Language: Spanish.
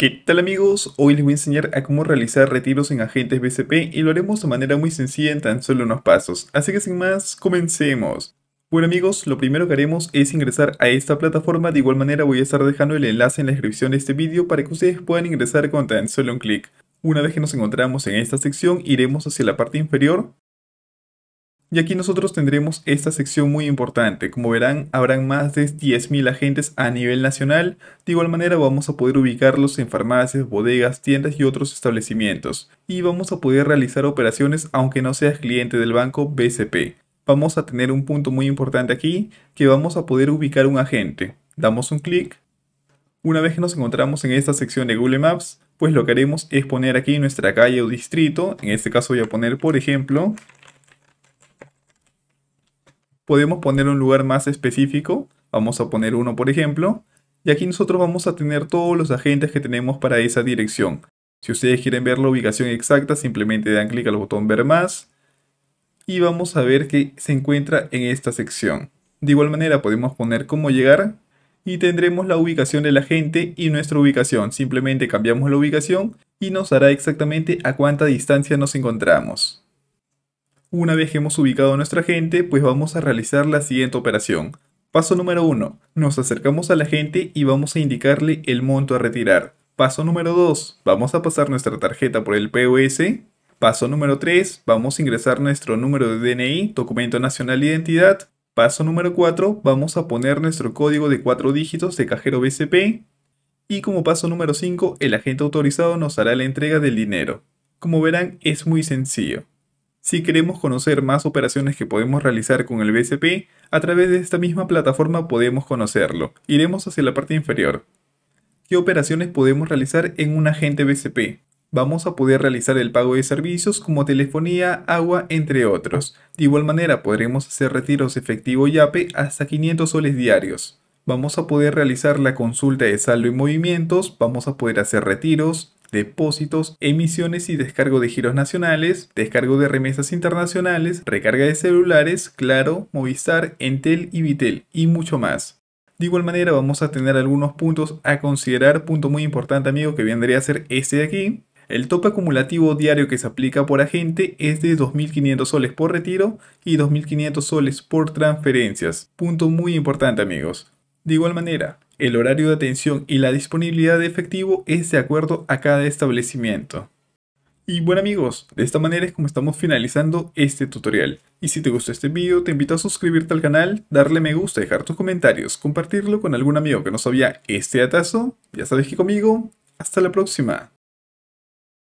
¿Qué tal amigos? Hoy les voy a enseñar a cómo realizar retiros en agentes BCP y lo haremos de manera muy sencilla en tan solo unos pasos. Así que sin más, comencemos. Bueno amigos, lo primero que haremos es ingresar a esta plataforma, de igual manera voy a estar dejando el enlace en la descripción de este vídeo para que ustedes puedan ingresar con tan solo un clic. Una vez que nos encontramos en esta sección, iremos hacia la parte inferior y aquí nosotros tendremos esta sección muy importante. Como verán, habrán más de 10.000 agentes a nivel nacional. De igual manera vamos a poder ubicarlos en farmacias, bodegas, tiendas y otros establecimientos. Y vamos a poder realizar operaciones aunque no seas cliente del banco BCP. Vamos a tener un punto muy importante aquí, que vamos a poder ubicar un agente. Damos un clic. Una vez que nos encontramos en esta sección de Google Maps, pues lo que haremos es poner aquí nuestra calle o distrito. En este caso voy a poner, por ejemplo, podemos poner un lugar más específico. Vamos a poner uno, por ejemplo. Y aquí nosotros vamos a tener todos los agentes que tenemos para esa dirección. Si ustedes quieren ver la ubicación exacta, simplemente dan clic al botón ver más. Y vamos a ver que se encuentra en esta sección. De igual manera podemos poner cómo llegar y tendremos la ubicación del agente y nuestra ubicación. Simplemente cambiamos la ubicación y nos hará exactamente a cuánta distancia nos encontramos. Una vez que hemos ubicado a nuestra gente, pues vamos a realizar la siguiente operación. Paso número 1. Nos acercamos a la gente y vamos a indicarle el monto a retirar. Paso número 2. Vamos a pasar nuestra tarjeta por el POS. Paso número 3. Vamos a ingresar nuestro número de DNI, documento nacional de identidad. Paso número 4. Vamos a poner nuestro código de 4 dígitos de cajero BCP. Y como paso número 5, el agente autorizado nos hará la entrega del dinero. Como verán, es muy sencillo. Si queremos conocer más operaciones que podemos realizar con el BCP, a través de esta misma plataforma podemos conocerlo. Iremos hacia la parte inferior. ¿Qué operaciones podemos realizar en un agente BCP? Vamos a poder realizar el pago de servicios como telefonía, agua, entre otros. De igual manera podremos hacer retiros efectivo y YAPE hasta 500 soles diarios. Vamos a poder realizar la consulta de saldo y movimientos, vamos a poder hacer retiros, depósitos, emisiones y descargo de giros nacionales, descargo de remesas internacionales, recarga de celulares, Claro, Movistar, Entel y Vitel y mucho más. De igual manera vamos a tener algunos puntos a considerar, punto muy importante amigo que vendría a ser este de aquí. El tope acumulativo diario que se aplica por agente es de 2.500 soles por retiro y 2.500 soles por transferencias. Punto muy importante amigos. De igual manera, el horario de atención y la disponibilidad de efectivo es de acuerdo a cada establecimiento. Y bueno amigos, de esta manera es como estamos finalizando este tutorial. Y si te gustó este video, te invito a suscribirte al canal, darle me gusta, dejar tus comentarios, compartirlo con algún amigo que no sabía este atazo. Ya sabes que conmigo, hasta la próxima.